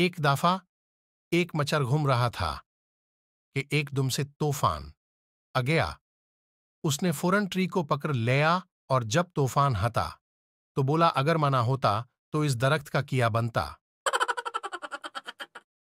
एक दाफा एक मचर घूम रहा था कि दुम से तूफान आ गया उसने फौरन ट्री को पकड़ लिया और जब तूफान हता तो बोला अगर मना होता तो इस दरख्त का किया बनता